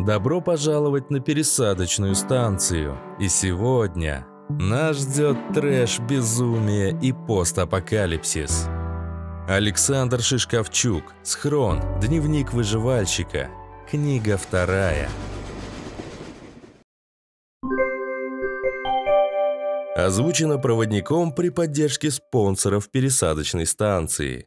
Добро пожаловать на пересадочную станцию. И сегодня нас ждет трэш, безумие и постапокалипсис. Александр Шишковчук. Схрон. Дневник выживальщика. Книга вторая. Озвучено проводником при поддержке спонсоров пересадочной станции.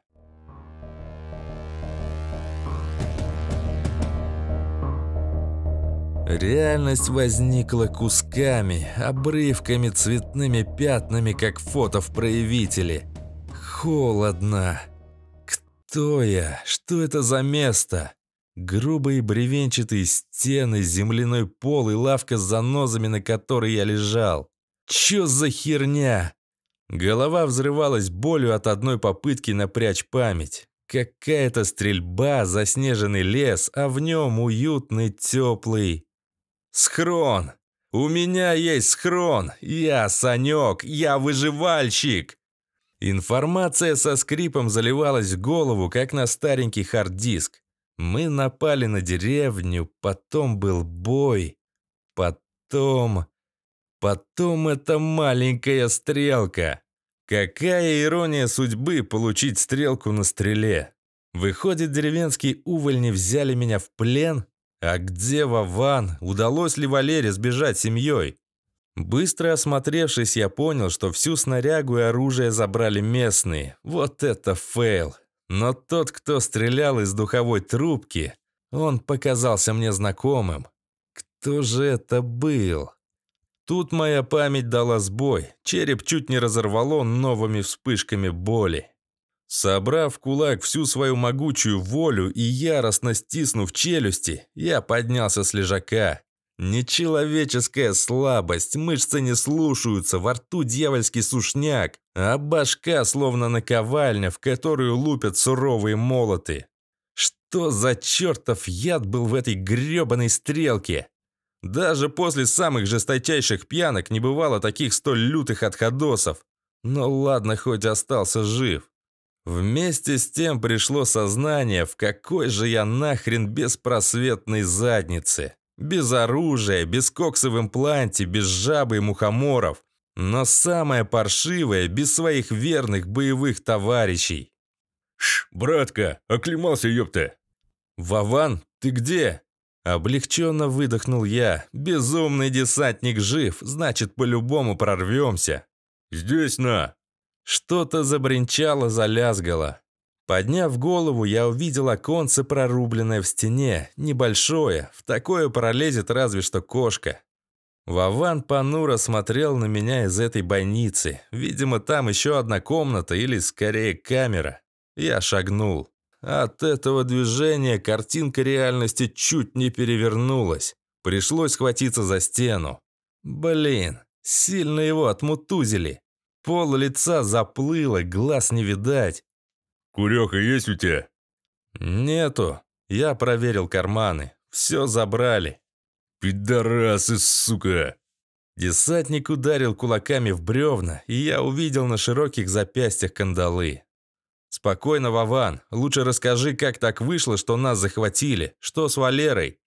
Реальность возникла кусками, обрывками, цветными пятнами, как фото в проявителе. Холодно. Кто я? Что это за место? Грубые бревенчатые стены, земляной пол и лавка с занозами, на которой я лежал. Чё за херня? Голова взрывалась болью от одной попытки напрячь память. Какая-то стрельба, заснеженный лес, а в нем уютный, теплый «Схрон! У меня есть схрон! Я Санек! Я выживальщик!» Информация со скрипом заливалась в голову, как на старенький хард-диск. Мы напали на деревню, потом был бой, потом... Потом эта маленькая стрелка. Какая ирония судьбы получить стрелку на стреле. Выходит, деревенские увольни взяли меня в плен а где Вован? Удалось ли Валере сбежать с семьей? Быстро осмотревшись, я понял, что всю снарягу и оружие забрали местные. Вот это фейл. Но тот, кто стрелял из духовой трубки, он показался мне знакомым. Кто же это был? Тут моя память дала сбой. Череп чуть не разорвало новыми вспышками боли. Собрав в кулак всю свою могучую волю и яростно стиснув челюсти, я поднялся с лежака. Нечеловеческая слабость, мышцы не слушаются, во рту дьявольский сушняк, а башка словно наковальня, в которую лупят суровые молоты. Что за чертов яд был в этой грёбаной стрелке? Даже после самых жесточайших пьянок не бывало таких столь лютых отходосов. Но ладно, хоть остался жив. Вместе с тем пришло сознание, в какой же я нахрен беспросветной заднице. Без оружия, без кокса в импланте, без жабы и мухоморов. Но самое паршивое, без своих верных боевых товарищей. «Ш, братка, оклемался, ёпта!» «Вован, ты где?» Облегченно выдохнул я. «Безумный десантник жив, значит, по-любому прорвемся». «Здесь на!» Что-то забринчало, залязгало. Подняв голову, я увидел оконце, прорубленное в стене, небольшое, в такое пролезет разве что кошка. Вован понуро смотрел на меня из этой больницы. Видимо, там еще одна комната или, скорее, камера. Я шагнул. От этого движения картинка реальности чуть не перевернулась. Пришлось схватиться за стену. Блин, сильно его отмутузили. Пол лица заплыло, глаз не видать. «Куреха есть у тебя?» «Нету». Я проверил карманы. Все забрали. «Пидорасы, сука!» Десантник ударил кулаками в бревна, и я увидел на широких запястьях кандалы. «Спокойно, Вован. Лучше расскажи, как так вышло, что нас захватили. Что с Валерой?»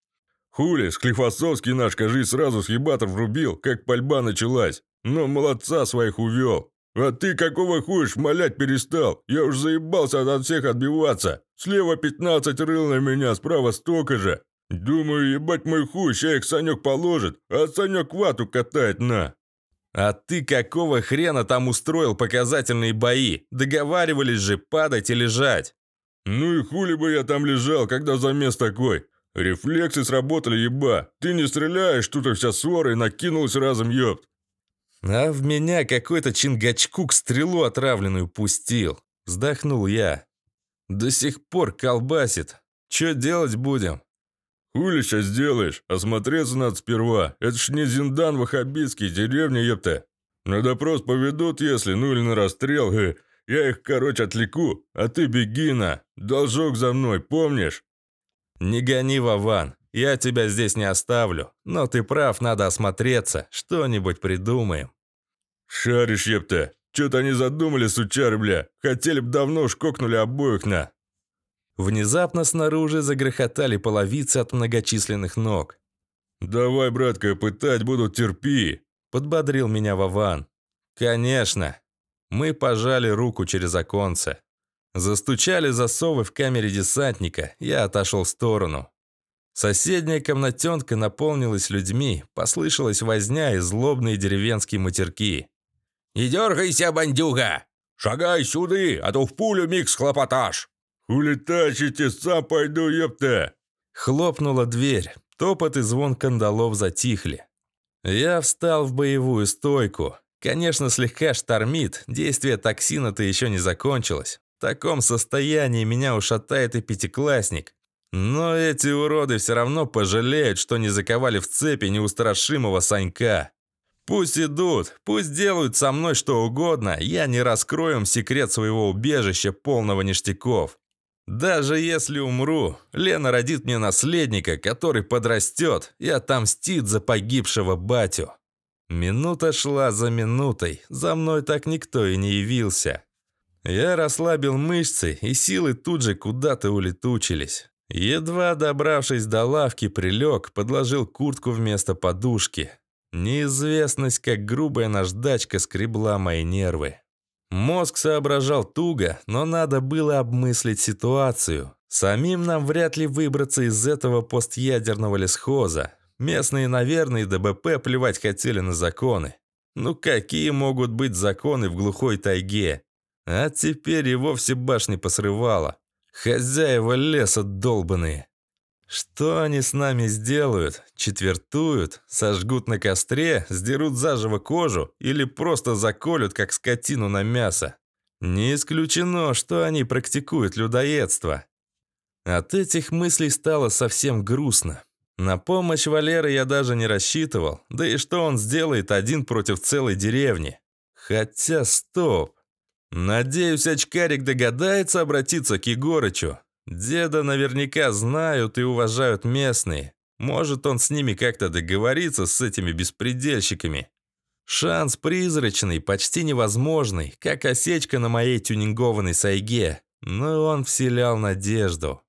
«Хули, Склифосовский наш, кажись, сразу с ебатов врубил, как пальба началась. Но «Ну, молодца своих увел. А ты какого хуя шмалять перестал? Я уж заебался от всех отбиваться. Слева 15 рыл на меня, справа столько же. Думаю, ебать мой хуй, ща их Санек положит, а Санек вату катает на. А ты какого хрена там устроил показательные бои? Договаривались же падать и лежать. Ну и хули бы я там лежал, когда замес такой? Рефлексы сработали, еба. Ты не стреляешь, тут и вся ссора и накинулась разом, ёпт. А в меня какой-то чингачкук стрелу отравленную пустил. Вздохнул я. До сих пор колбасит. Че делать будем? Хули сейчас сделаешь? Осмотреться надо сперва. Это ж не Зиндан Вахабитский, деревня, ёпта. На допрос поведут, если, ну или на расстрел. Э. Я их, короче, отвлеку, а ты беги на. Должок за мной, помнишь? Не гони, Вован. Я тебя здесь не оставлю. Но ты прав, надо осмотреться. Что-нибудь придумаем. «Шаришь, епта! Чё-то они задумали, сучары, бля! Хотели б давно уж кокнули обоих на!» Внезапно снаружи загрохотали половицы от многочисленных ног. «Давай, братка, пытать будут, терпи!» – подбодрил меня Вован. «Конечно!» Мы пожали руку через оконце. Застучали засовы в камере десантника, я отошел в сторону. Соседняя комнатенка наполнилась людьми, послышалась возня и злобные деревенские матерки. «Не дергайся, бандюга!» «Шагай сюды, а то в пулю микс хлопотаж!» «Хули тащите, сам пойду, ёпта!» Хлопнула дверь. Топот и звон кандалов затихли. Я встал в боевую стойку. Конечно, слегка штормит, действие токсина-то еще не закончилось. В таком состоянии меня ушатает и пятиклассник. Но эти уроды все равно пожалеют, что не заковали в цепи неустрашимого Санька. Пусть идут, пусть делают со мной что угодно, я не раскрою им секрет своего убежища, полного ништяков. Даже если умру, Лена родит мне наследника, который подрастет и отомстит за погибшего батю. Минута шла за минутой, за мной так никто и не явился. Я расслабил мышцы, и силы тут же куда-то улетучились. Едва добравшись до лавки, прилег, подложил куртку вместо подушки. Неизвестность, как грубая наждачка, скребла мои нервы. Мозг соображал туго, но надо было обмыслить ситуацию. Самим нам вряд ли выбраться из этого постъядерного лесхоза. Местные, наверное, и ДБП плевать хотели на законы. Ну какие могут быть законы в глухой тайге? А теперь и вовсе башни посрывало. Хозяева леса долбанные. Что они с нами сделают? Четвертуют? Сожгут на костре? Сдерут заживо кожу? Или просто заколют, как скотину на мясо? Не исключено, что они практикуют людоедство. От этих мыслей стало совсем грустно. На помощь Валеры я даже не рассчитывал, да и что он сделает один против целой деревни. Хотя, стоп. Надеюсь, очкарик догадается обратиться к Егорычу. Деда наверняка знают и уважают местные. Может, он с ними как-то договорится, с этими беспредельщиками. Шанс призрачный, почти невозможный, как осечка на моей тюнингованной сайге. Но он вселял надежду.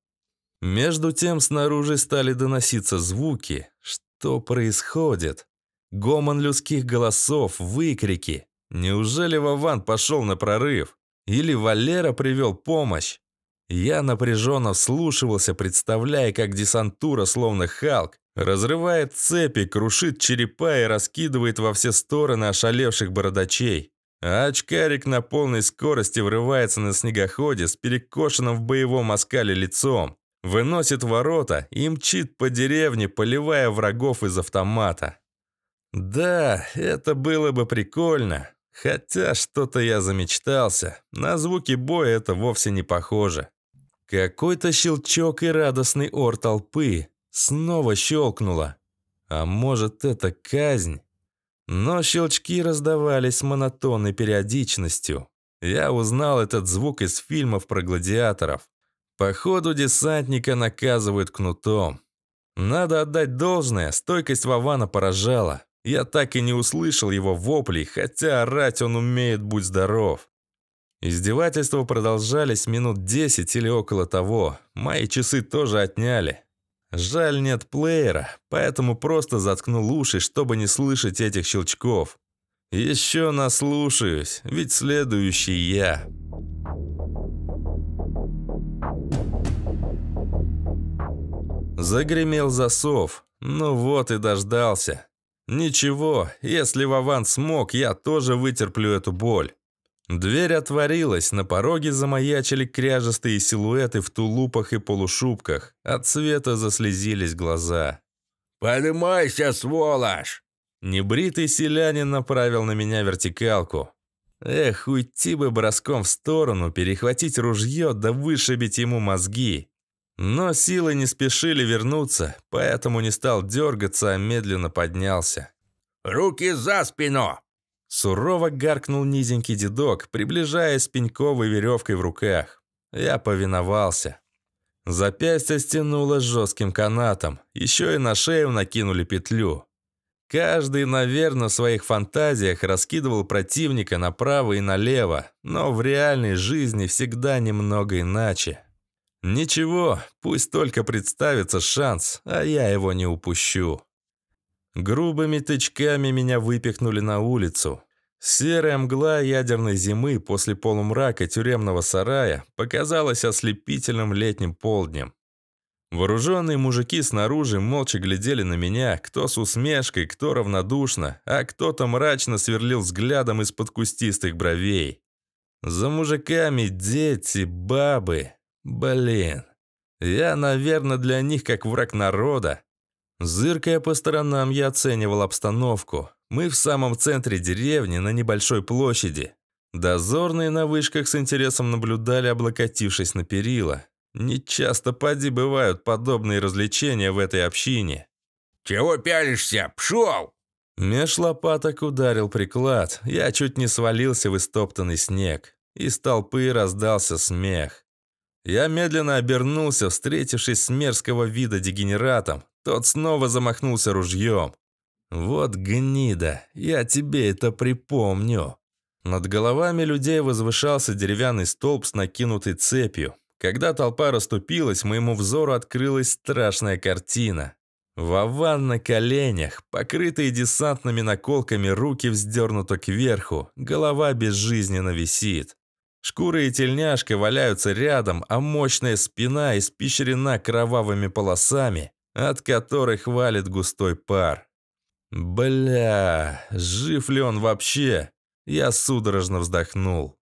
Между тем снаружи стали доноситься звуки. Что происходит? Гомон людских голосов, выкрики. Неужели Вован пошел на прорыв? Или Валера привел помощь? Я напряженно вслушивался, представляя, как десантура, словно Халк, разрывает цепи, крушит черепа и раскидывает во все стороны ошалевших бородачей. А очкарик на полной скорости врывается на снегоходе с перекошенным в боевом оскале лицом, выносит ворота и мчит по деревне, поливая врагов из автомата. Да, это было бы прикольно. Хотя что-то я замечтался. На звуки боя это вовсе не похоже. Какой-то щелчок и радостный ор толпы. Снова щелкнуло. А может, это казнь? Но щелчки раздавались с монотонной периодичностью. Я узнал этот звук из фильмов про гладиаторов. Походу десантника наказывают кнутом. Надо отдать должное, стойкость Вавана поражала. Я так и не услышал его воплей, хотя орать он умеет, будь здоров. Издевательства продолжались минут 10 или около того. Мои часы тоже отняли. Жаль, нет плеера, поэтому просто заткнул уши, чтобы не слышать этих щелчков. Еще наслушаюсь, ведь следующий я. Загремел засов. Ну вот и дождался. Ничего, если Вован смог, я тоже вытерплю эту боль. Дверь отворилась, на пороге замаячили кряжестые силуэты в тулупах и полушубках. От света заслезились глаза. «Поднимайся, сволочь!» Небритый селянин направил на меня вертикалку. Эх, уйти бы броском в сторону, перехватить ружье да вышибить ему мозги. Но силы не спешили вернуться, поэтому не стал дергаться, а медленно поднялся. «Руки за спину!» Сурово гаркнул низенький дедок, приближаясь пеньковой веревкой в руках. Я повиновался. Запястье стянуло жестким канатом, еще и на шею накинули петлю. Каждый, наверное, в своих фантазиях раскидывал противника направо и налево, но в реальной жизни всегда немного иначе. Ничего, пусть только представится шанс, а я его не упущу. Грубыми тычками меня выпихнули на улицу. Серая мгла ядерной зимы после полумрака тюремного сарая показалась ослепительным летним полднем. Вооруженные мужики снаружи молча глядели на меня, кто с усмешкой, кто равнодушно, а кто-то мрачно сверлил взглядом из-под кустистых бровей. За мужиками дети, бабы. Блин. Я, наверное, для них как враг народа, Зыркая по сторонам, я оценивал обстановку. Мы в самом центре деревни, на небольшой площади. Дозорные на вышках с интересом наблюдали, облокотившись на перила. Нечасто поди бывают подобные развлечения в этой общине. «Чего пялишься? Пшел!» Меж лопаток ударил приклад. Я чуть не свалился в истоптанный снег. Из толпы раздался смех. Я медленно обернулся, встретившись с мерзкого вида дегенератом. Тот снова замахнулся ружьем. «Вот гнида, я тебе это припомню». Над головами людей возвышался деревянный столб с накинутой цепью. Когда толпа расступилась, моему взору открылась страшная картина. Вован на коленях, покрытые десантными наколками руки вздернуты кверху, голова безжизненно висит. Шкура и тельняшка валяются рядом, а мощная спина испещрена кровавыми полосами, от которых валит густой пар. Бля, жив ли он вообще? Я судорожно вздохнул.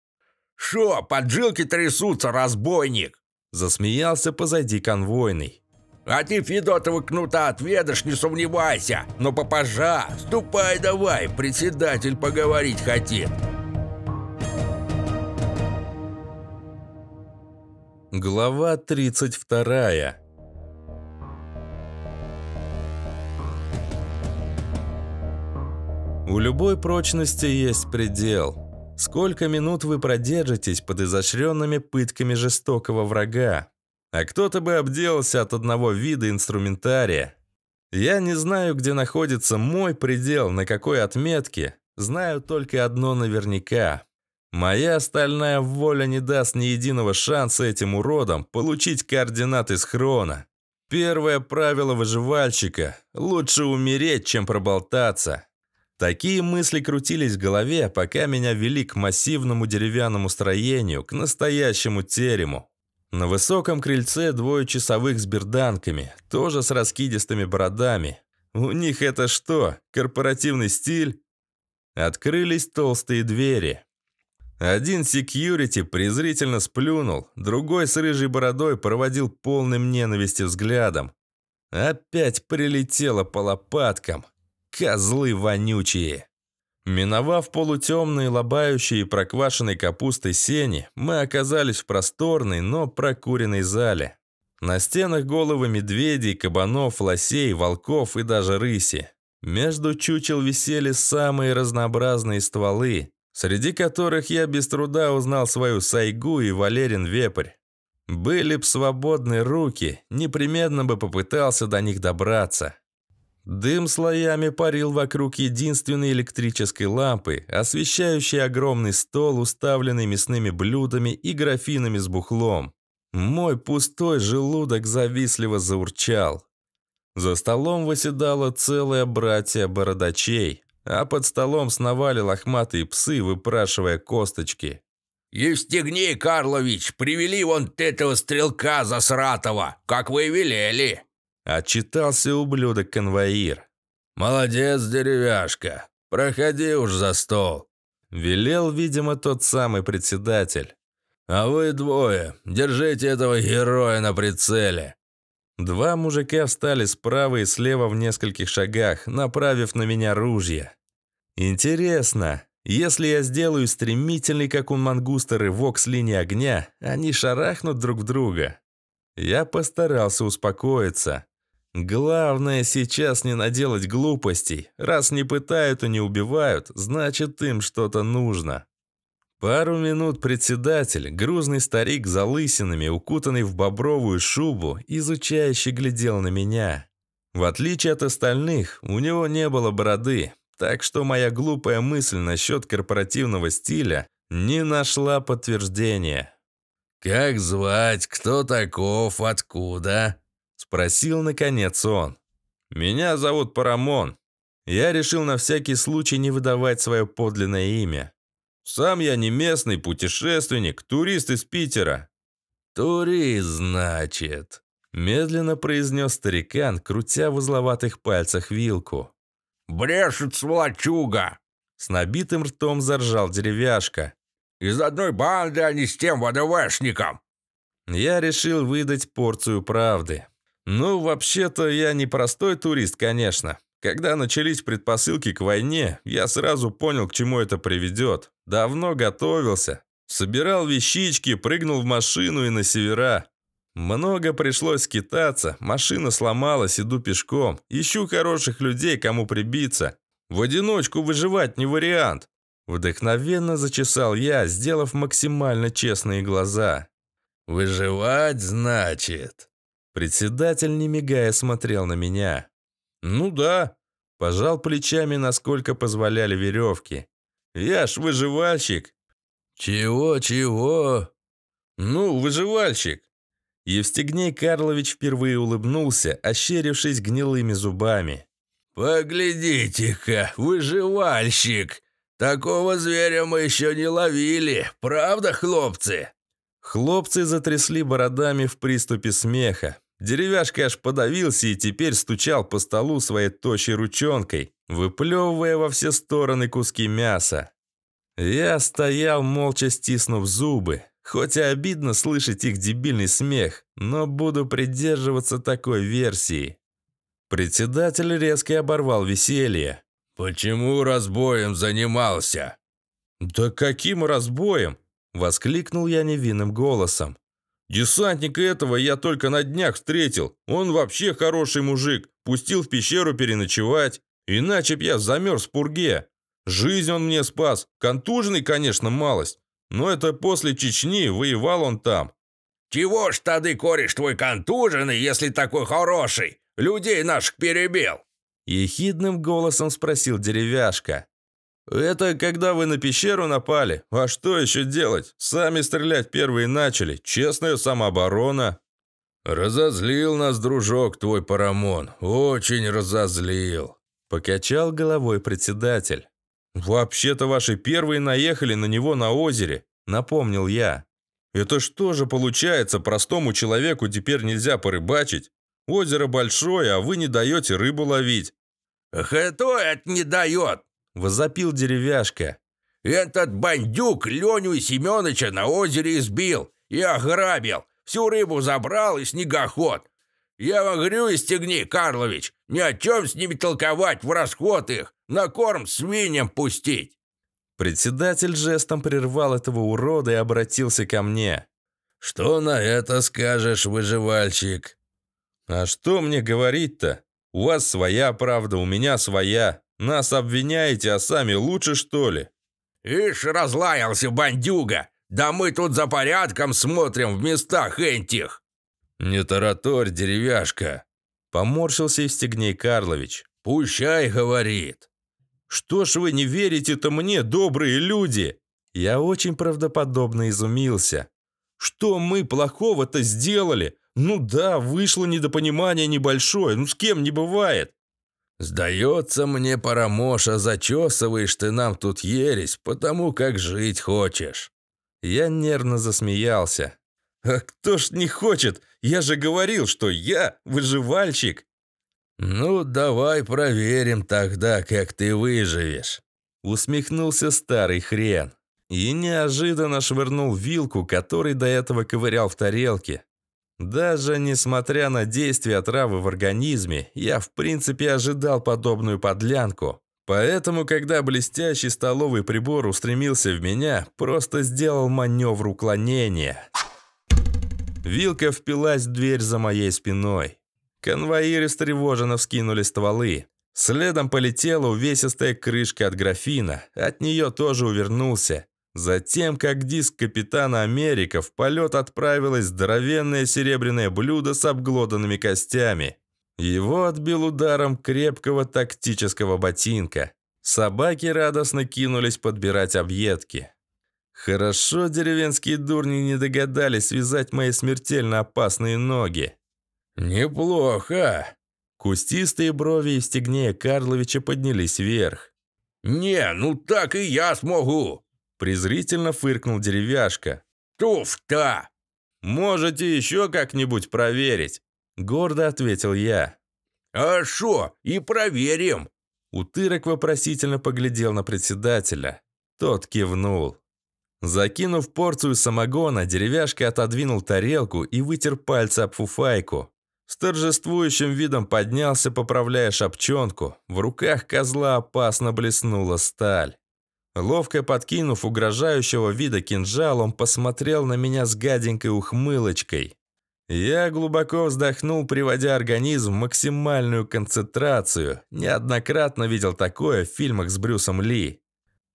«Шо, поджилки трясутся, разбойник!» Засмеялся позади конвойный. «А ты Федотова кнута отведашь, не сомневайся! Но попажа, ступай давай, председатель поговорить хотит!» Глава 32 У любой прочности есть предел. Сколько минут вы продержитесь под изощренными пытками жестокого врага? А кто-то бы обделался от одного вида инструментария. Я не знаю, где находится мой предел, на какой отметке. Знаю только одно наверняка. Моя стальная воля не даст ни единого шанса этим уродам получить координаты схрона. Первое правило выживальщика – лучше умереть, чем проболтаться. Такие мысли крутились в голове, пока меня вели к массивному деревянному строению, к настоящему терему. На высоком крыльце двое часовых с берданками, тоже с раскидистыми бородами. У них это что, корпоративный стиль? Открылись толстые двери. Один секьюрити презрительно сплюнул, другой с рыжей бородой проводил полным ненависти взглядом. Опять прилетело по лопаткам. Козлы вонючие! Миновав полутемные, лобающие проквашенные капустой сени, мы оказались в просторной, но прокуренной зале. На стенах головы медведей, кабанов, лосей, волков и даже рыси. Между чучел висели самые разнообразные стволы, среди которых я без труда узнал свою сайгу и Валерин вепрь. Были б свободны руки, непременно бы попытался до них добраться. Дым слоями парил вокруг единственной электрической лампы, освещающей огромный стол, уставленный мясными блюдами и графинами с бухлом. Мой пустой желудок завистливо заурчал. За столом восседало целое братье бородачей, а под столом сновали лохматые псы, выпрашивая косточки. «Евстигней, Карлович, привели вон этого стрелка засратого, как вы велели!» Отчитался ублюдок-конвоир. «Молодец, деревяшка! Проходи уж за стол!» Велел, видимо, тот самый председатель. «А вы двое, держите этого героя на прицеле!» Два мужика встали справа и слева в нескольких шагах, направив на меня ружья. «Интересно, если я сделаю стремительный, как у мангуста, рывок с линии огня, они шарахнут друг в друга. Я постарался успокоиться. Главное сейчас не наделать глупостей. Раз не пытают и не убивают, значит им что-то нужно. Пару минут председатель, грузный старик за лысинами, укутанный в бобровую шубу, изучающе глядел на меня. В отличие от остальных, у него не было бороды, так что моя глупая мысль насчет корпоративного стиля не нашла подтверждения. «Как звать? Кто таков? Откуда?» Спросил, наконец, он. «Меня зовут Парамон. Я решил на всякий случай не выдавать свое подлинное имя. Сам я не местный путешественник, турист из Питера». «Турист, значит», – медленно произнес старикан, крутя в узловатых пальцах вилку. «Брешет сволочуга!» С набитым ртом заржал деревяшка. «Из одной банды, они а с тем ВДВшником!» Я решил выдать порцию правды. «Ну, вообще-то я не простой турист, конечно. Когда начались предпосылки к войне, я сразу понял, к чему это приведет. Давно готовился. Собирал вещички, прыгнул в машину и на севера. Много пришлось скитаться, машина сломалась, иду пешком. Ищу хороших людей, кому прибиться. В одиночку выживать не вариант. Вдохновенно зачесал я, сделав максимально честные глаза. «Выживать, значит?» Председатель, не мигая, смотрел на меня. «Ну да», – пожал плечами, насколько позволяли веревки. «Я ж выживальщик». «Чего-чего?» «Ну, выживальщик». И Евстигней Карлович впервые улыбнулся, ощерившись гнилыми зубами. «Поглядите-ка, выживальщик! Такого зверя мы еще не ловили, правда, хлопцы?» Хлопцы затрясли бородами в приступе смеха. Деревяшка аж подавился и теперь стучал по столу своей тощей ручонкой, выплевывая во все стороны куски мяса. Я стоял, молча стиснув зубы. Хоть и обидно слышать их дебильный смех, но буду придерживаться такой версии. Председатель резко оборвал веселье. «Почему разбоем занимался?» «Да каким разбоем?» Воскликнул я невинным голосом. «Десантника этого я только на днях встретил. Он вообще хороший мужик. Пустил в пещеру переночевать. Иначе б я замерз в пурге. Жизнь он мне спас. Контуженный, конечно, малость. Но это после Чечни, воевал он там. «Чего ж тады кореш твой контуженный, если такой хороший? Людей наших перебил!» Ехидным голосом спросил деревяшка. «Это когда вы на пещеру напали? А что еще делать? Сами стрелять первые начали. Честная самооборона». «Разозлил нас, дружок, твой Парамон. Очень разозлил», – покачал головой председатель. «Вообще-то ваши первые наехали на него на озере», – напомнил я. «Это что же получается, простому человеку теперь нельзя порыбачить? Озеро большое, а вы не даете рыбу ловить». «Хэтой это не дает!» Возопил деревяшка. «Этот бандюк Леню и Семеновича на озере избил и ограбил. Всю рыбу забрал и снегоход. Я вам говорю, истегни, Карлович, ни о чем с ними толковать, в расход их, на корм свиньям пустить». Председатель жестом прервал этого урода и обратился ко мне. «Что на это скажешь, выживальщик?» «А что мне говорить-то? У вас своя правда, у меня своя. Нас обвиняете, а сами лучше, что ли?» «Ишь, разлаялся бандюга! Да мы тут за порядком смотрим в местах этих!» «Не тараторь, деревяшка!» Поморщился Евстигней Карлович. «Пущай, говорит!» «Что ж вы не верите-то мне, добрые люди?» Я очень правдоподобно изумился. «Что мы плохого-то сделали? Ну да, вышло недопонимание небольшое, ну с кем не бывает. «Сдается мне, Парамоша, зачесываешь ты нам тут ересь, потому как жить хочешь». Я нервно засмеялся. «А кто ж не хочет? Я же говорил, что я выживальщик!» «Ну, давай проверим тогда, как ты выживешь!» Усмехнулся старый хрен и неожиданно швырнул вилку, который до этого ковырял в тарелке. Даже несмотря на действие отравы в организме, я в принципе ожидал подобную подлянку. Поэтому, когда блестящий столовый прибор устремился в меня, просто сделал маневр уклонения. Вилка впилась в дверь за моей спиной. Конвоиры встревоженно вскинули стволы. Следом полетела увесистая крышка от графина. От нее тоже увернулся. Затем, как диск Капитана Америка, в полет отправилось здоровенное серебряное блюдо с обглоданными костями. Его отбил ударом крепкого тактического ботинка. Собаки радостно кинулись подбирать объедки. Хорошо деревенские дурни не догадались связать мои смертельно опасные ноги. «Неплохо!» Кустистые брови и стегнея Карловича поднялись вверх. «Не, ну так и я смогу!» Презрительно фыркнул деревяшка. «Туфта!» «Можете еще как-нибудь проверить», — гордо ответил я. «А шо, и проверим!» Утырок вопросительно поглядел на председателя. Тот кивнул. Закинув порцию самогона, деревяшка отодвинул тарелку и вытер пальцы об фуфайку. С торжествующим видом поднялся, поправляя шапчонку. В руках козла опасно блеснула сталь. Ловко подкинув угрожающего вида кинжал, он посмотрел на меня с гаденькой ухмылочкой. Я глубоко вздохнул, приводя организм в максимальную концентрацию. Неоднократно видел такое в фильмах с Брюсом Ли.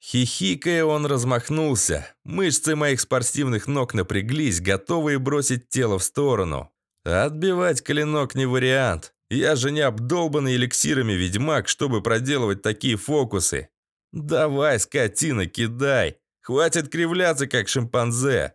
Хихикая, он размахнулся. Мышцы моих спортивных ног напряглись, готовые бросить тело в сторону. Отбивать клинок не вариант. Я же не обдолбанный эликсирами ведьмак, чтобы проделывать такие фокусы. «Давай, скотина, кидай! Хватит кривляться, как шимпанзе!»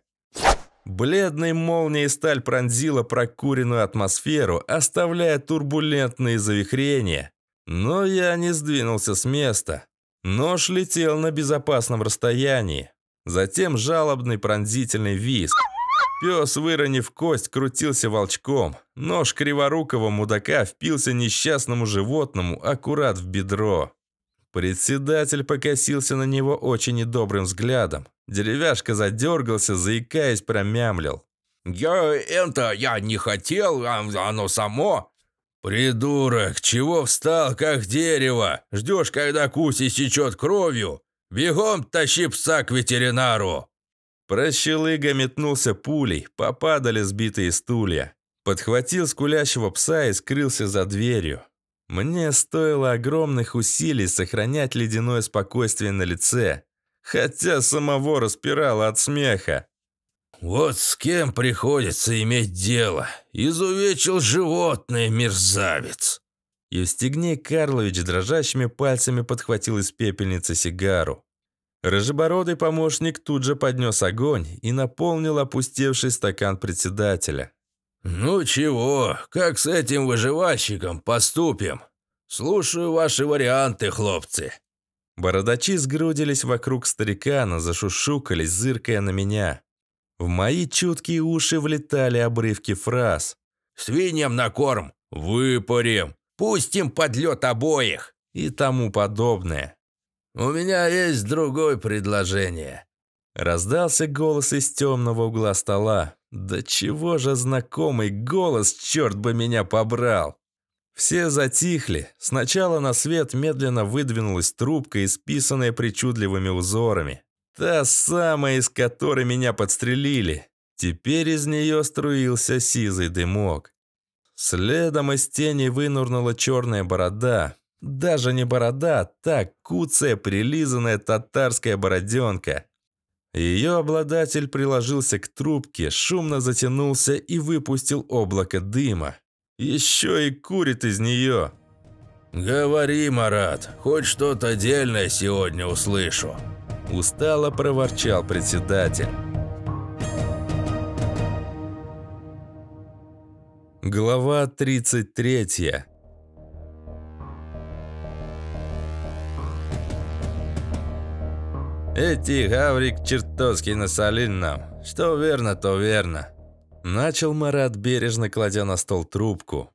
Бледной молнией сталь пронзила прокуренную атмосферу, оставляя турбулентные завихрения. Но я не сдвинулся с места. Нож летел на безопасном расстоянии. Затем жалобный пронзительный визг. Пес, выронив кость, крутился волчком. Нож криворукого мудака впился несчастному животному аккурат в бедро. Председатель покосился на него очень недобрым взглядом. Деревяшка задергался, заикаясь, промямлил. «Я это... я не хотел, а оно само...» «Придурок, чего встал, как дерево? Ждешь, когда куси, сечет кровью? Бегом тащи пса к ветеринару!» Прощелыга метнулся пулей, попадали сбитые стулья. Подхватил скулящего пса и скрылся за дверью. Мне стоило огромных усилий сохранять ледяное спокойствие на лице, хотя самого распирало от смеха. «Вот с кем приходится иметь дело. Изувечил животное, мерзавец!» Евстигней Карлович дрожащими пальцами подхватил из пепельницы сигару. Рыжебородый помощник тут же поднес огонь и наполнил опустевший стакан председателя. «Ну чего, как с этим выживальщиком поступим? Слушаю ваши варианты, хлопцы». Бородачи сгрудились вокруг старикана, зашушукались, зыркая на меня. В мои чуткие уши влетали обрывки фраз. «Свиньям на корм! Выпарим! Пустим под лед обоих!» и тому подобное. «У меня есть другое предложение», – раздался голос из темного угла стола. Да чего же знакомый голос, черт бы меня побрал! Все затихли. Сначала на свет медленно выдвинулась трубка, исписанная причудливыми узорами. Та самая, из которой меня подстрелили. Теперь из нее струился сизый дымок. Следом из тени вынурнула черная борода. Даже не борода, а так куцая, прилизанная татарская бороденка. Ее обладатель приложился к трубке, шумно затянулся и выпустил облако дыма. Еще и курит из нее. «Говори, Марат, хоть что-то отдельное сегодня услышу», – устало проворчал председатель. Глава 33 Эти гаврик чертовски насолили нам. Что верно, то верно. Начал Марат, бережно кладя на стол трубку.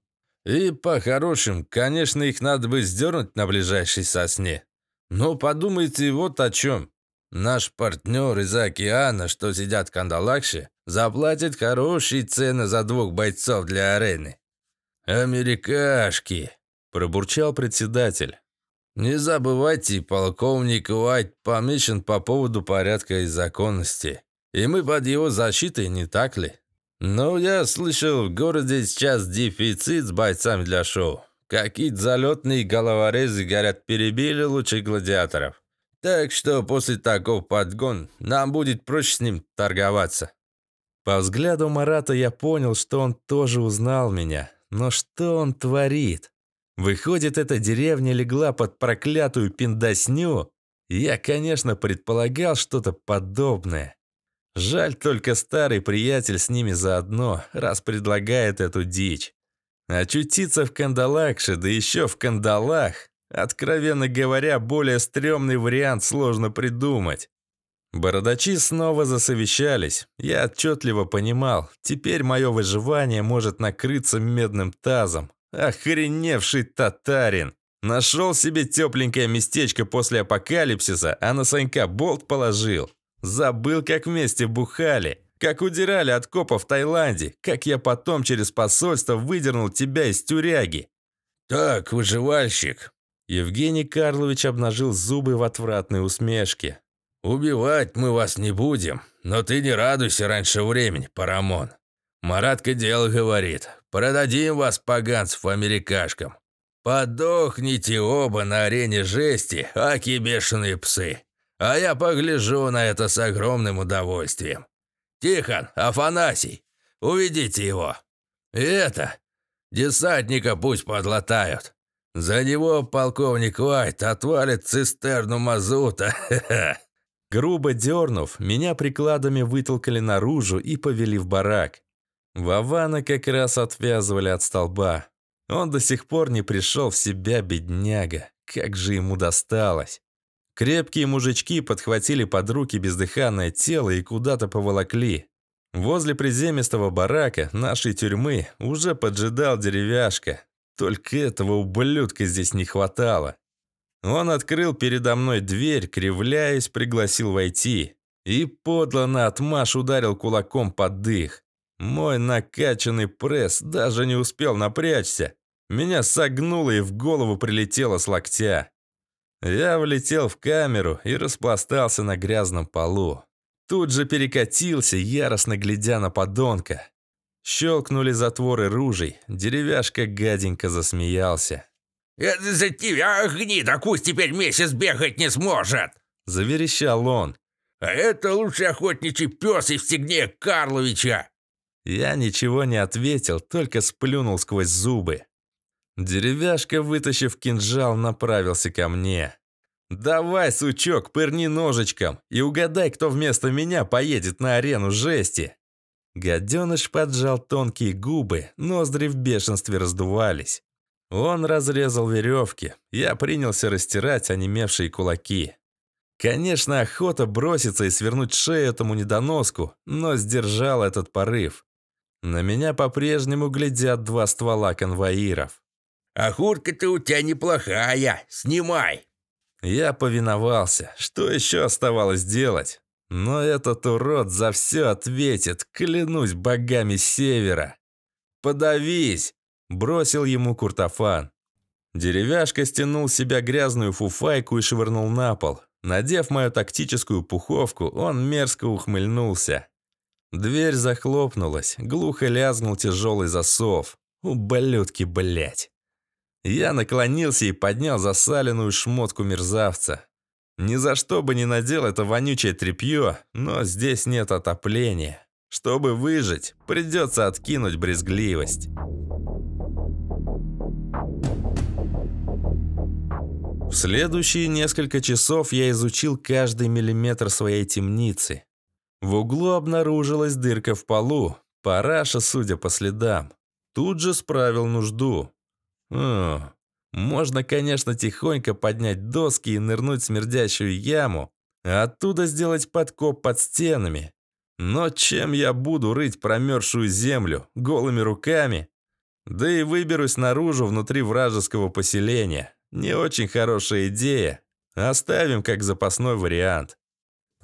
И по-хорошим, конечно, их надо бы сдернуть на ближайшей сосне. Но подумайте вот о чем. Наш партнер из океана, что сидят в Кандалакше, заплатит хорошие цены за двух бойцов для арены. «Америкашки!» – пробурчал председатель. Не забывайте, полковник Уайт помечен по поводу порядка и законности. И мы под его защитой, не так ли? Ну, я слышал, в городе сейчас дефицит с бойцами для шоу. Какие-то залетные головорезы, горят, перебили лучших гладиаторов. Так что после такого подгон нам будет проще с ним торговаться. По взгляду Марата я понял, что он тоже узнал меня. Но что он творит? Выходит, эта деревня легла под проклятую пиндосню? Я, конечно, предполагал что-то подобное. Жаль только старый приятель с ними заодно, раз предлагает эту дичь. Очутиться в кандалакше, да еще в кандалах, откровенно говоря, более стрёмный вариант сложно придумать. Бородачи снова засовещались. Я отчетливо понимал, теперь мое выживание может накрыться медным тазом. Охреневший татарин! Нашел себе тепленькое местечко после апокалипсиса, а на Санька болт положил. Забыл, как вместе бухали, как удирали от копа в Таиланде, как я потом через посольство выдернул тебя из тюряги. «Так, выживальщик!» Евгений Карлович обнажил зубы в отвратной усмешке. «Убивать мы вас не будем, но ты не радуйся раньше времени, Парамон. Маратка дело говорит. Продадим вас, поганцев, америкашкам. Подохните оба на арене жести, аки бешеные псы. А я погляжу на это с огромным удовольствием. Тихон, Афанасий, уведите его. И это, десантника пусть подлатают. За него полковник Уайт отвалит цистерну мазута. Грубо дернув, меня прикладами вытолкали наружу и повели в барак. Вавана как раз отвязывали от столба. Он до сих пор не пришел в себя, бедняга. Как же ему досталось. Крепкие мужички подхватили под руки бездыханное тело и куда-то поволокли. Возле приземистого барака нашей тюрьмы уже поджидал деревяшка. Только этого ублюдка здесь не хватало. Он открыл передо мной дверь, кривляясь, пригласил войти. И подло на отмаш ударил кулаком под дых. Мой накачанный пресс даже не успел напрячься. Меня согнуло и в голову прилетело с локтя. Я влетел в камеру и распластался на грязном полу. Тут же перекатился, яростно глядя на подонка. Щелкнули затворы ружей, деревяшка гаденько засмеялся. «Это за тебя, гнида, кусь теперь месяц бегать не сможет!» Заверещал он. «А это лучший охотничий пес из Евстигнея Карловича!» Я ничего не ответил, только сплюнул сквозь зубы. Деревяшка, вытащив кинжал, направился ко мне. «Давай, сучок, пырни ножичком и угадай, кто вместо меня поедет на арену жести!» Гаденыш поджал тонкие губы, ноздри в бешенстве раздувались. Он разрезал веревки, я принялся растирать онемевшие кулаки. Конечно, охота броситься и свернуть шею этому недоноску, но сдержал этот порыв. На меня по-прежнему глядят два ствола конвоиров. «А хурка-то у тебя неплохая, снимай!» Я повиновался. Что еще оставалось делать? Но этот урод за все ответит, клянусь богами севера. «Подавись!» – бросил ему Куртофан. Деревяшка стянул с себя грязную фуфайку и швырнул на пол. Надев мою тактическую пуховку, он мерзко ухмыльнулся. Дверь захлопнулась, глухо лязгнул тяжелый засов. Ублюдки, блять. Я наклонился и поднял засаленную шмотку мерзавца. Ни за что бы не надел это вонючее тряпье, но здесь нет отопления. Чтобы выжить, придется откинуть брезгливость. В следующие несколько часов я изучил каждый миллиметр своей темницы. В углу обнаружилась дырка в полу. Параша, судя по следам. Тут же справил нужду. О, можно, конечно, тихонько поднять доски и нырнуть в смердящую яму, а оттуда сделать подкоп под стенами. Но чем я буду рыть промерзшую землю? Голыми руками? Да и выберусь наружу внутри вражеского поселения. Не очень хорошая идея. Оставим как запасной вариант.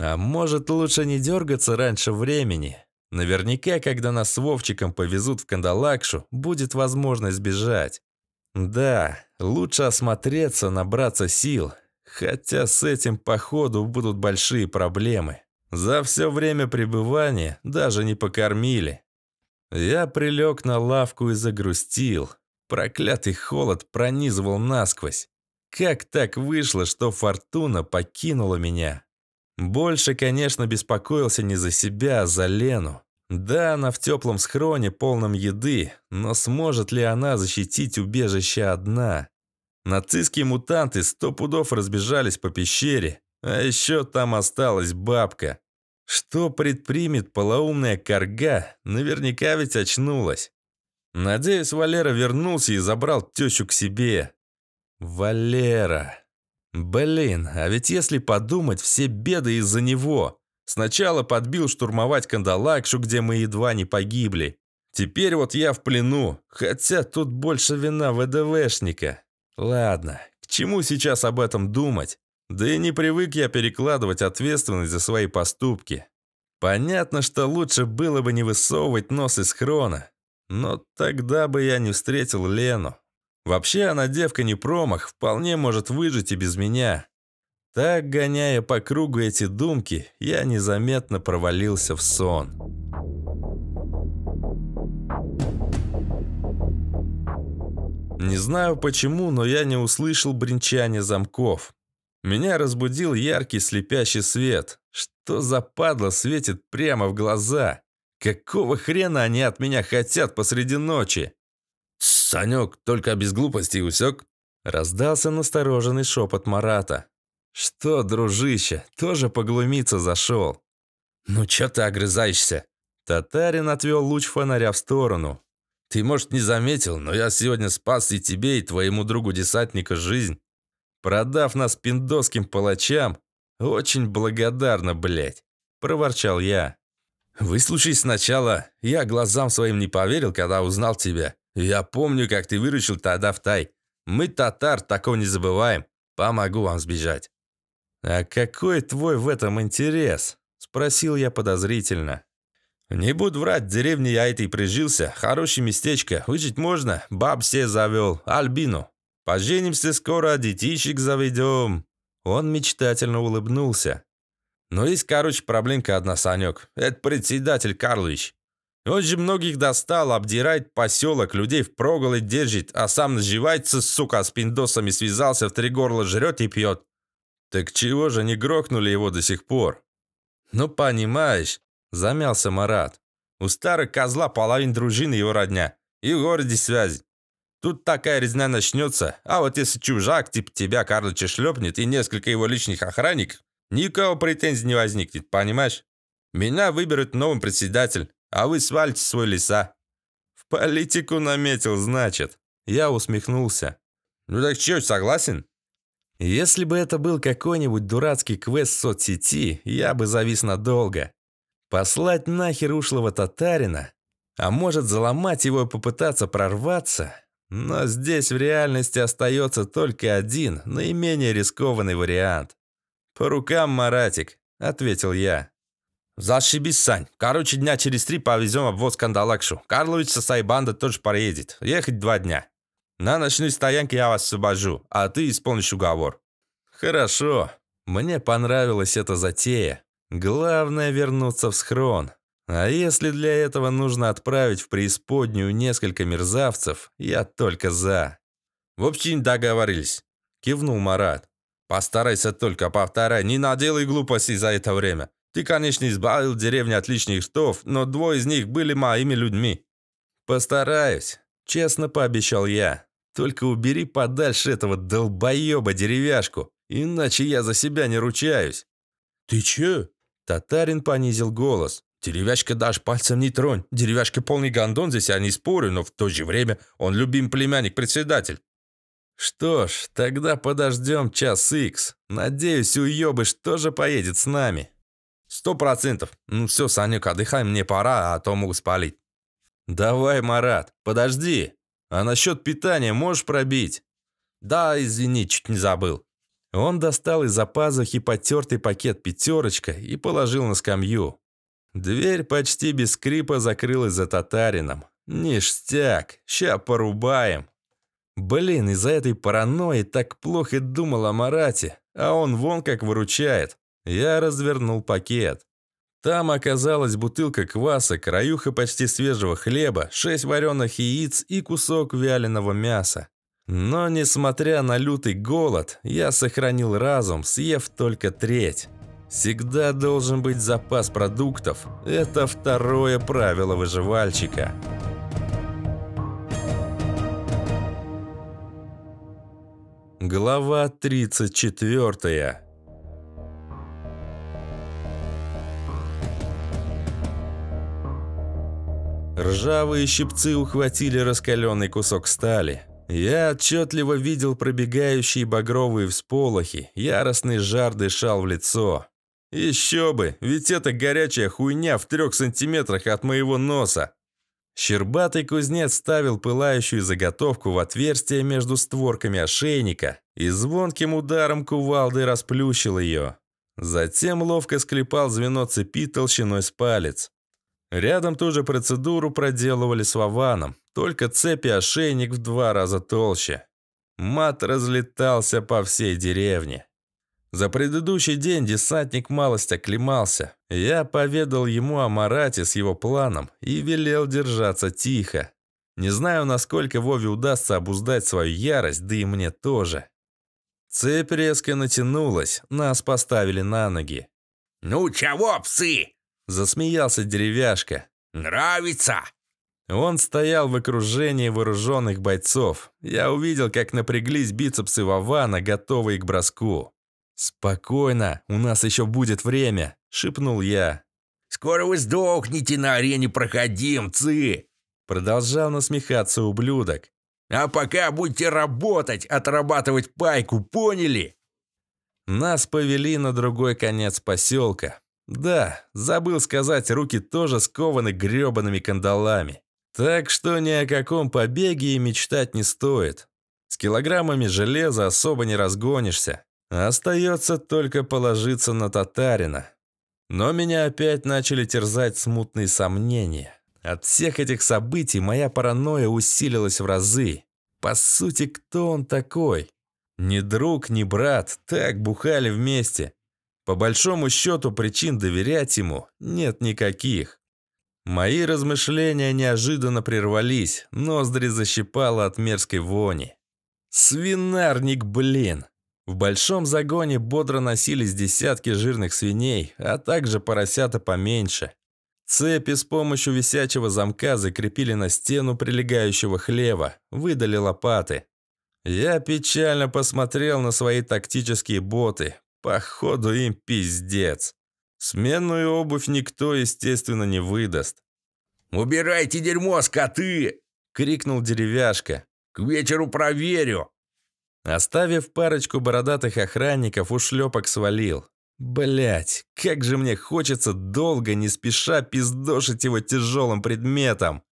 А может, лучше не дергаться раньше времени? Наверняка, когда нас с Вовчиком повезут в Кандалакшу, будет возможность бежать. Да, лучше осмотреться, набраться сил. Хотя с этим, походу, будут большие проблемы. За все время пребывания даже не покормили. Я прилег на лавку и загрустил. Проклятый холод пронизывал насквозь. Как так вышло, что фортуна покинула меня? Больше, конечно, беспокоился не за себя, а за Лену. Да, она в теплом схроне, полном еды, но сможет ли она защитить убежище одна? Нацистские мутанты сто пудов разбежались по пещере, а еще там осталась бабка. Что предпримет полоумная корга, наверняка ведь очнулась. Надеюсь, Валера вернулся и забрал тещу к себе. Валера... Блин, а ведь если подумать, все беды из-за него. Сначала подбил штурмовать Кандалакшу, где мы едва не погибли. Теперь вот я в плену, хотя тут больше вина ВДВшника. Ладно, к чему сейчас об этом думать? Да и не привык я перекладывать ответственность за свои поступки. Понятно, что лучше было бы не высовывать нос из хрона, но тогда бы я не встретил Лену. Вообще она девка не промах, вполне может выжить и без меня. Так, гоняя по кругу эти думки, я незаметно провалился в сон. Не знаю почему, но я не услышал бренчания замков. Меня разбудил яркий слепящий свет. Что за падла светит прямо в глаза? Какого хрена они от меня хотят посреди ночи? «Санек, только без глупостей усек?» Раздался настороженный шепот Марата. «Что, дружище, тоже поглумиться зашел?» «Ну чё ты огрызаешься?» Татарин отвел луч фонаря в сторону. «Ты, может, не заметил, но я сегодня спас и тебе, и твоему другу-десантника жизнь, продав нас пиндосским палачам. Очень благодарна, блядь!» – проворчал я. «Выслушай сначала. Я глазам своим не поверил, когда узнал тебя. «Я помню, как ты выручил тогда в тай. Мы, татар, такого не забываем. Помогу вам сбежать». «А какой твой в этом интерес?» – спросил я подозрительно. «Не буду врать, в деревне я этой прижился. Хорошее местечко, выжить можно. Баб все завел, Альбину. Поженимся скоро, детишек заведем». Он мечтательно улыбнулся. Но «Ну есть, короче, проблемка одна, Санек. Это председатель Карлович. Он же многих достал, обдирает поселок, людей в проголы держит, а сам наживается, сука, с пиндосами связался, в три горла жрет и пьет. Так чего же не грохнули его до сих пор? Ну, понимаешь, замялся Марат. У старых козла половина дружины его родня и в городе связи. Тут такая резня начнется, а вот если чужак типа тебя, Карлыча, шлепнет и несколько его личных охранников, никого претензий не возникнет, понимаешь? Меня выберут новым председатель а вы свальте свой леса». «В политику наметил, значит». Я усмехнулся. «Ну так чё, согласен?» Если бы это был какой-нибудь дурацкий квест соцсети, я бы завис надолго. Послать нахер ушлого татарина? А может заломать его и попытаться прорваться? Но здесь в реальности остается только один, наименее рискованный вариант. «По рукам, Маратик», — ответил я. Зашибись, Сань. Короче, дня через три повезем обвоз к Андалакшу. Карлович со своей бандой тоже приедет. Ехать два дня. На ночной стоянке я вас освобожу, а ты исполнишь уговор. Хорошо. Мне понравилась эта затея. Главное вернуться в схрон. А если для этого нужно отправить в преисподнюю несколько мерзавцев, я только за. В общем, договорились. Кивнул Марат. Постарайся только, повторяй, не наделай глупостей за это время. Ты, конечно, избавил деревню от лишних штов, но двое из них были моими людьми». «Постараюсь», — честно пообещал я. «Только убери подальше этого долбоеба-деревяшку, иначе я за себя не ручаюсь». «Ты че?» — татарин понизил голос. «Деревяшка даже пальцем не тронь. Деревяшка полный гондон, здесь я а не спорю, но в то же время он любим племянник-председатель». «Что ж, тогда подождем час икс. Надеюсь, у ёбыш тоже поедет с нами». «Сто процентов. Ну все, Санек, отдыхай, мне пора, а то могу спалить». «Давай, Марат, подожди. А насчет питания можешь пробить?» «Да, извини, чуть не забыл». Он достал из-за пазухи потертый пакет «пятерочка» и положил на скамью. Дверь почти без скрипа закрылась за татарином. «Ништяк, ща порубаем». Блин, из-за этой паранойи так плохо думал о Марате, а он вон как выручает. Я развернул пакет. Там оказалась бутылка кваса, краюха почти свежего хлеба, шесть вареных яиц и кусок вяленого мяса. Но, несмотря на лютый голод, я сохранил разум, съев только треть. Всегда должен быть запас продуктов. Это второе правило выживальщика. Глава 34 Ржавые щипцы ухватили раскаленный кусок стали. Я отчетливо видел пробегающие багровые всполохи, яростный жар дышал в лицо. Еще бы, ведь это горячая хуйня в трех сантиметрах от моего носа. Щербатый кузнец ставил пылающую заготовку в отверстие между створками ошейника и звонким ударом кувалды расплющил ее. Затем ловко склепал звено цепи толщиной с палец. Рядом ту же процедуру проделывали с Вованом, только цепи ошейник в два раза толще. Мат разлетался по всей деревне. За предыдущий день десантник малость оклемался. Я поведал ему о Марате с его планом и велел держаться тихо. Не знаю, насколько Вове удастся обуздать свою ярость, да и мне тоже. Цепь резко натянулась, нас поставили на ноги. «Ну чего, псы? Засмеялся деревяшка. «Нравится!» Он стоял в окружении вооруженных бойцов. Я увидел, как напряглись бицепсы Вована, готовые к броску. «Спокойно, у нас еще будет время», — шепнул я. «Скоро вы сдохнете на арене проходимцы!» Продолжал насмехаться ублюдок. «А пока будете работать, отрабатывать пайку, поняли?» Нас повели на другой конец поселка. Да, забыл сказать, руки тоже скованы грёбаными кандалами. Так что ни о каком побеге и мечтать не стоит. С килограммами железа особо не разгонишься. Остается только положиться на татарина. Но меня опять начали терзать смутные сомнения. От всех этих событий моя паранойя усилилась в разы. По сути, кто он такой? Ни друг, ни брат, так бухали вместе. По большому счету причин доверять ему нет никаких. Мои размышления неожиданно прервались, ноздри защипало от мерзкой вони. Свинарник, блин! В большом загоне бодро носились десятки жирных свиней, а также поросята поменьше. Цепи с помощью висячего замка закрепили на стену прилегающего хлева, выдали лопаты. Я печально посмотрел на свои тактические боты, Походу им пиздец. Сменную обувь никто, естественно, не выдаст. «Убирайте дерьмо, скоты!» — крикнул деревяшка. «К вечеру проверю!» Оставив парочку бородатых охранников, у шлепок свалил. Блять, как же мне хочется долго, не спеша пиздошить его тяжелым предметом.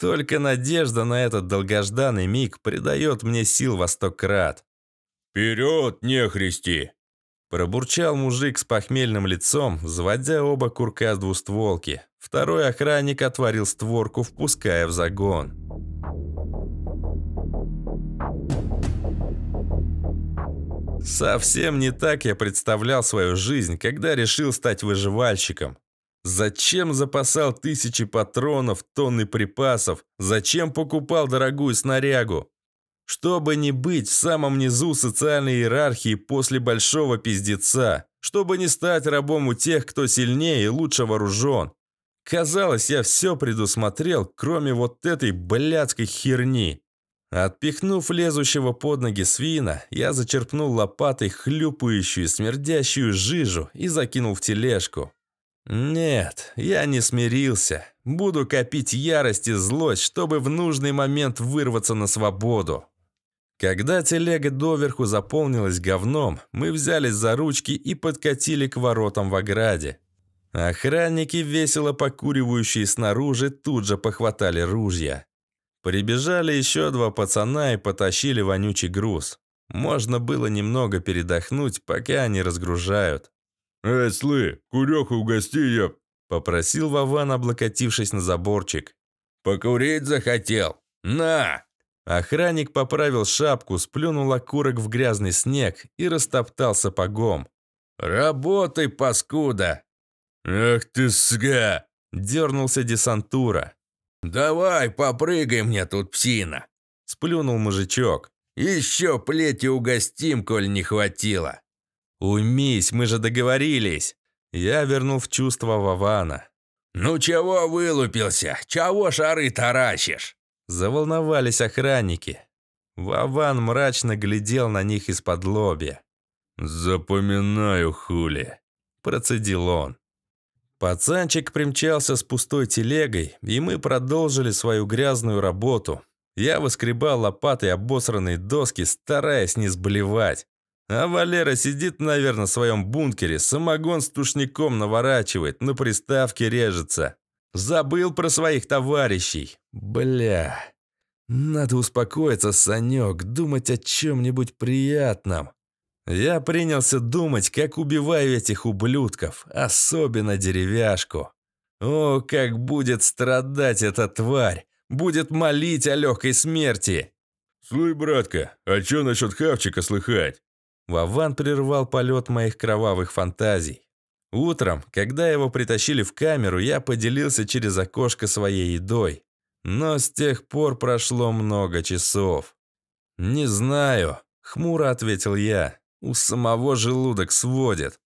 Только надежда на этот долгожданный миг придает мне сил во сто крат. «Вперед, нехристи!» Пробурчал мужик с похмельным лицом, заводя оба курка с двустволки. Второй охранник отворил створку, впуская в загон. Совсем не так я представлял свою жизнь, когда решил стать выживальщиком. Зачем запасал тысячи патронов, тонны припасов? Зачем покупал дорогую снарягу? Чтобы не быть в самом низу социальной иерархии после большого пиздеца. Чтобы не стать рабом у тех, кто сильнее и лучше вооружен. Казалось, я все предусмотрел, кроме вот этой блядской херни. Отпихнув лезущего под ноги свина, я зачерпнул лопатой хлюпающую смердящую жижу и закинул в тележку. Нет, я не смирился. Буду копить ярость и злость, чтобы в нужный момент вырваться на свободу. Когда телега доверху заполнилась говном, мы взялись за ручки и подкатили к воротам в ограде. Охранники, весело покуривающие снаружи, тут же похватали ружья. Прибежали еще два пацана и потащили вонючий груз. Можно было немного передохнуть, пока они разгружают. «Эй, Слы, куреху угости, я...» – попросил Вован, облокотившись на заборчик. «Покурить захотел? На!» Охранник поправил шапку, сплюнул окурок в грязный снег и растоптал сапогом. «Работай, паскуда!» «Ах ты сга!» – дернулся десантура. «Давай, попрыгай мне тут, псина!» – сплюнул мужичок. «Еще плети угостим, коль не хватило!» «Умись, мы же договорились!» Я вернул в чувство Вавана. «Ну чего вылупился? Чего шары таращишь?» Заволновались охранники. Вован мрачно глядел на них из-под лобья. «Запоминаю, хули», – процедил он. Пацанчик примчался с пустой телегой, и мы продолжили свою грязную работу. Я выскребал лопатой обосранные доски, стараясь не сблевать. А Валера сидит, наверное, в своем бункере, самогон с тушником наворачивает, на приставке режется. Забыл про своих товарищей. Бля. Надо успокоиться, Санек, думать о чем-нибудь приятном. Я принялся думать, как убиваю этих ублюдков, особенно деревяшку. О, как будет страдать эта тварь! Будет молить о легкой смерти! «Слой, братка, а чё насчет хавчика слыхать?» Вован прервал полет моих кровавых фантазий. Утром, когда его притащили в камеру, я поделился через окошко своей едой. Но с тех пор прошло много часов. «Не знаю», — хмуро ответил я. «У самого желудок сводит».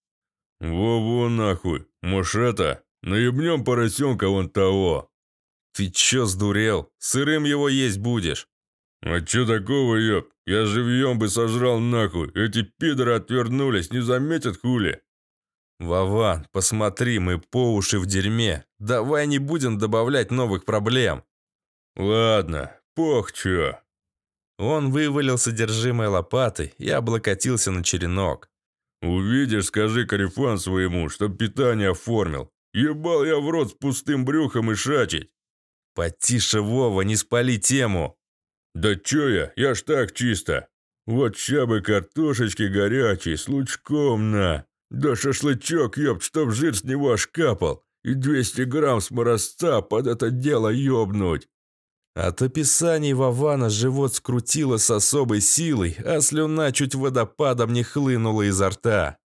«Во-во нахуй, мушета, наебнем поросенка вон того». «Ты чё сдурел? Сырым его есть будешь». «А чё такого, ёб? Я живьем бы сожрал нахуй. Эти пидоры отвернулись, не заметят хули». «Вован, посмотри, мы по уши в дерьме. Давай не будем добавлять новых проблем». «Ладно, пох чё». Он вывалил содержимое лопаты и облокотился на черенок. «Увидишь, скажи Карифан своему, чтоб питание оформил. Ебал я в рот с пустым брюхом и шачить». «Потише, Вова, не спали тему». «Да чё я, я ж так чисто. Вот ща бы картошечки горячие, с лучком на». Да шашлычок, ёб, чтоб жир с него аж капал. И 200 грамм сморозца под это дело ёбнуть. От описаний Вавана живот скрутило с особой силой, а слюна чуть водопадом не хлынула изо рта.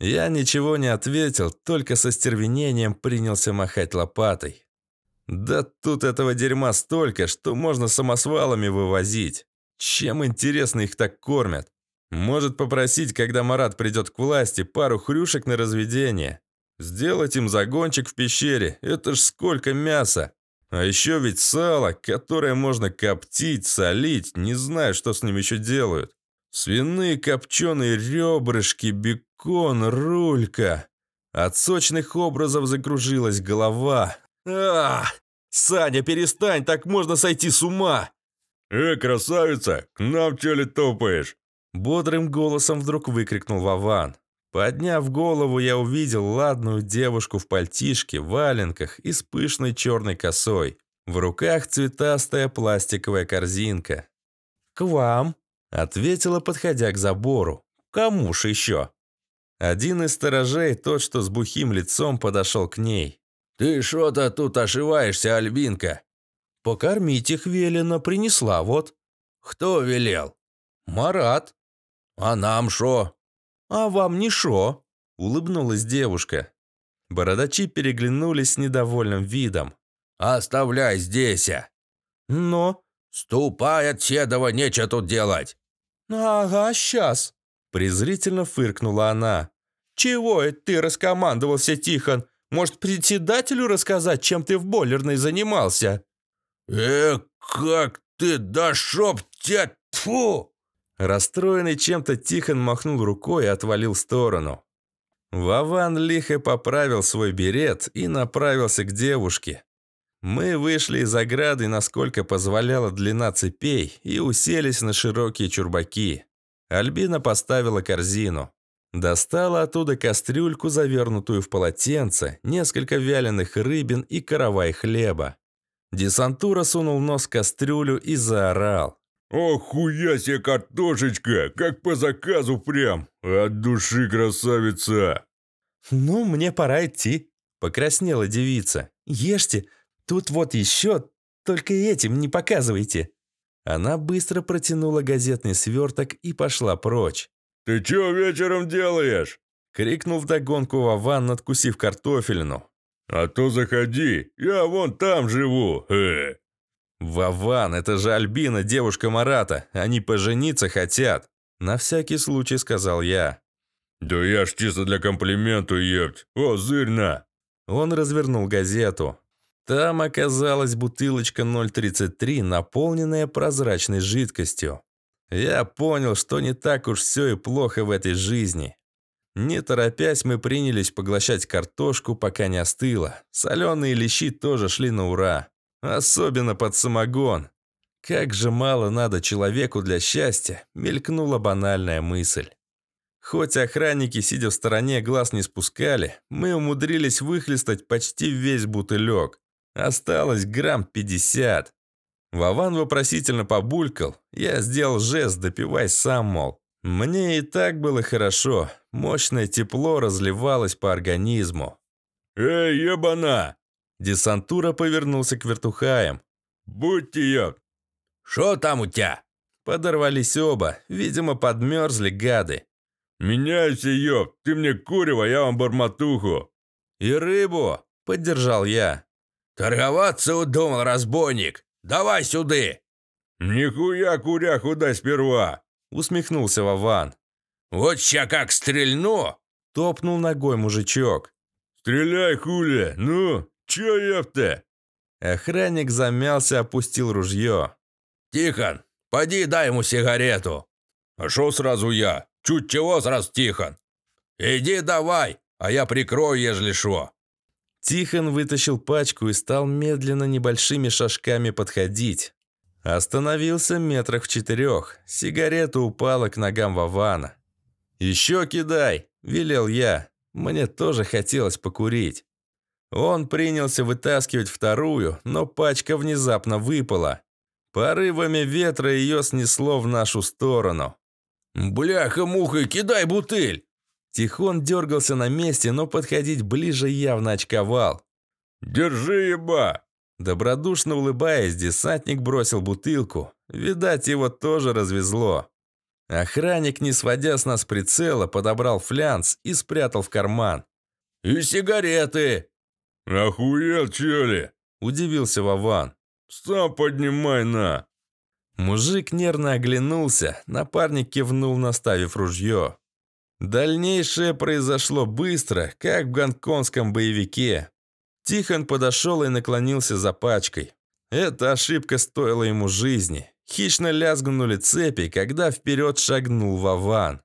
Я ничего не ответил, только со стервенением принялся махать лопатой. Да тут этого дерьма столько, что можно самосвалами вывозить. Чем интересно их так кормят? Может попросить, когда Марат придет к власти, пару хрюшек на разведение. Сделать им загончик в пещере, это ж сколько мяса. А еще ведь сало, которое можно коптить, солить, не знаю, что с ним еще делают. Свиные копченые ребрышки, бекон, рулька. От сочных образов закружилась голова. а Саня, перестань, так можно сойти с ума!» «Э, красавица, к нам чё ли топаешь?» Бодрым голосом вдруг выкрикнул Вован. Подняв голову, я увидел ладную девушку в пальтишке, валенках и с пышной черной косой. В руках цветастая пластиковая корзинка. «К вам», — ответила, подходя к забору. «Кому ж еще?» Один из сторожей, тот, что с бухим лицом, подошел к ней. «Ты что-то тут ошиваешься, Альбинка?» «Покормить их велено, принесла, вот». «Кто велел?» «Марат». «А нам шо?» «А вам не шо?» – улыбнулась девушка. Бородачи переглянулись с недовольным видом. «Оставляй здесь!» а. «Но...» «Ступай от седова, нечего тут делать!» «Ага, сейчас!» – презрительно фыркнула она. «Чего это ты раскомандовался, Тихон? Может, председателю рассказать, чем ты в бойлерной занимался?» «Э, как ты, да чтоб тебя, тьфу!» Расстроенный чем-то, Тихон махнул рукой и отвалил в сторону. Вован лихо поправил свой берет и направился к девушке. Мы вышли из ограды, насколько позволяла длина цепей, и уселись на широкие чурбаки. Альбина поставила корзину. Достала оттуда кастрюльку, завернутую в полотенце, несколько вяленых рыбин и каравай хлеба. Десантура сунул нос в кастрюлю и заорал. «Охуя себе картошечка! Как по заказу прям! От души, красавица!» «Ну, мне пора идти», — покраснела девица. «Ешьте, тут вот еще, только этим не показывайте». Она быстро протянула газетный сверток и пошла прочь. «Ты чё вечером делаешь?» — крикнул вдогонку Вован, откусив картофелину. «А то заходи, я вон там живу, э, «Вован, это же Альбина, девушка Марата. Они пожениться хотят!» На всякий случай сказал я. «Да я ж чисто для комплименту ебть. О, зырна!» Он развернул газету. Там оказалась бутылочка 0,33, наполненная прозрачной жидкостью. Я понял, что не так уж все и плохо в этой жизни. Не торопясь, мы принялись поглощать картошку, пока не остыла. Соленые лещи тоже шли на ура. Особенно под самогон. Как же мало надо человеку для счастья, мелькнула банальная мысль. Хоть охранники, сидя в стороне, глаз не спускали, мы умудрились выхлестать почти весь бутылек. Осталось грамм 50. Вован вопросительно побулькал. Я сделал жест, допивай сам, мол. Мне и так было хорошо. Мощное тепло разливалось по организму. «Эй, ебана!» Десантура повернулся к вертухаям. «Будь ее!» «Шо там у тебя?» Подорвались оба, видимо, подмерзли гады. «Меняйся ее! Ты мне курева, я вам бормотуху!» «И рыбу!» — поддержал я. «Торговаться удумал, разбойник! Давай сюды!» «Нихуя куря худа сперва!» — усмехнулся Вован. «Вот ща как стрельну!» — топнул ногой мужичок. «Стреляй, хули, ну!» «Чаев-то?» Охранник замялся, опустил ружье. «Тихон, поди дай ему сигарету!» «А шо сразу я? Чуть чего сразу Тихон?» «Иди давай, а я прикрою, ежели шо!» Тихон вытащил пачку и стал медленно небольшими шажками подходить. Остановился метрах в четырех. Сигарета упала к ногам Вавана. «Еще кидай!» – велел я. Мне тоже хотелось покурить. Он принялся вытаскивать вторую, но пачка внезапно выпала. Порывами ветра ее снесло в нашу сторону. «Бляха-муха, кидай бутыль!» Тихон дергался на месте, но подходить ближе явно очковал. «Держи, еба!» Добродушно улыбаясь, десантник бросил бутылку. Видать, его тоже развезло. Охранник, не сводя с нас прицела, подобрал флянс и спрятал в карман. «И сигареты!» «Охуел, че ли?» – удивился Вован. «Сам поднимай на!» Мужик нервно оглянулся, напарник кивнул, наставив ружье. Дальнейшее произошло быстро, как в гонконгском боевике. Тихон подошел и наклонился за пачкой. Эта ошибка стоила ему жизни. Хищно лязгнули цепи, когда вперед шагнул Вован.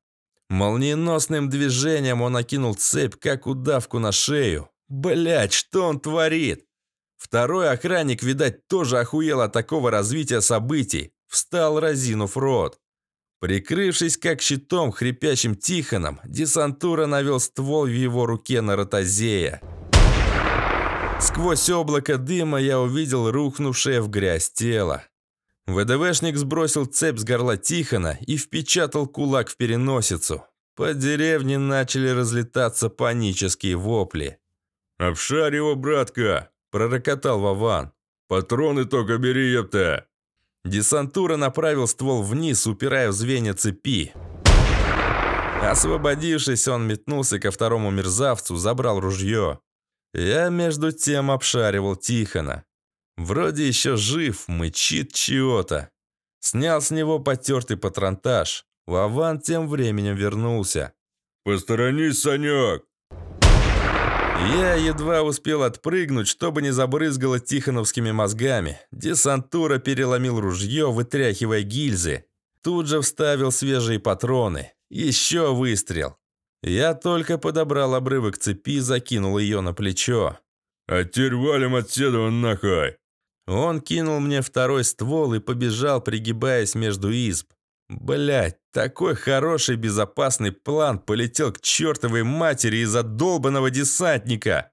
Молниеносным движением он окинул цепь, как удавку на шею. Блять, что он творит? Второй охранник, видать, тоже охуел от такого развития событий. Встал, разинув рот. Прикрывшись как щитом хрипящим Тихоном, десантура навел ствол в его руке на ротозея. Сквозь облако дыма я увидел рухнувшее в грязь тело. ВДВшник сбросил цепь с горла Тихона и впечатал кулак в переносицу. По деревне начали разлетаться панические вопли. «Обшарь его, братка!» – пророкотал Вован. «Патроны только бери, ёпта!» Десантура направил ствол вниз, упирая в звенья цепи. Освободившись, он метнулся ко второму мерзавцу, забрал ружье. Я между тем обшаривал Тихона. Вроде еще жив, мычит чего-то. Снял с него потертый патронтаж. Вован тем временем вернулся. «Посторонись, Санек!» Я едва успел отпрыгнуть, чтобы не забрызгало тихоновскими мозгами. Десантура переломил ружье, вытряхивая гильзы. Тут же вставил свежие патроны. Еще выстрел. Я только подобрал обрывок цепи, и закинул ее на плечо. «А теперь валим отседа нахай!» Он кинул мне второй ствол и побежал, пригибаясь между изб. Блять, такой хороший безопасный план полетел к чертовой матери из-за долбанного десантника.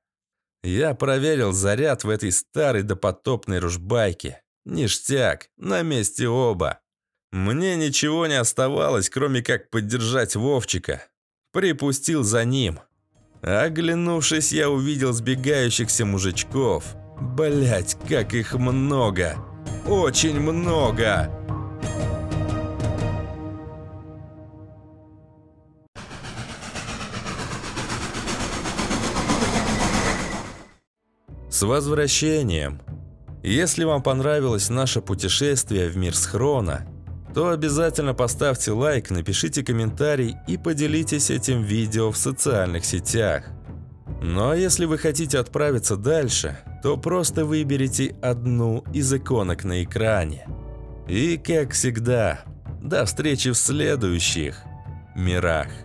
Я проверил заряд в этой старой допотопной ружбайке. Ништяк, на месте оба. Мне ничего не оставалось, кроме как поддержать Вовчика. Припустил за ним. Оглянувшись, я увидел сбегающихся мужичков. Блять, как их много! Очень много! Много! С возвращением! Если вам понравилось наше путешествие в мир схрона, то обязательно поставьте лайк, напишите комментарий и поделитесь этим видео в социальных сетях. Но ну а если вы хотите отправиться дальше, то просто выберите одну из иконок на экране. И как всегда, до встречи в следующих мирах.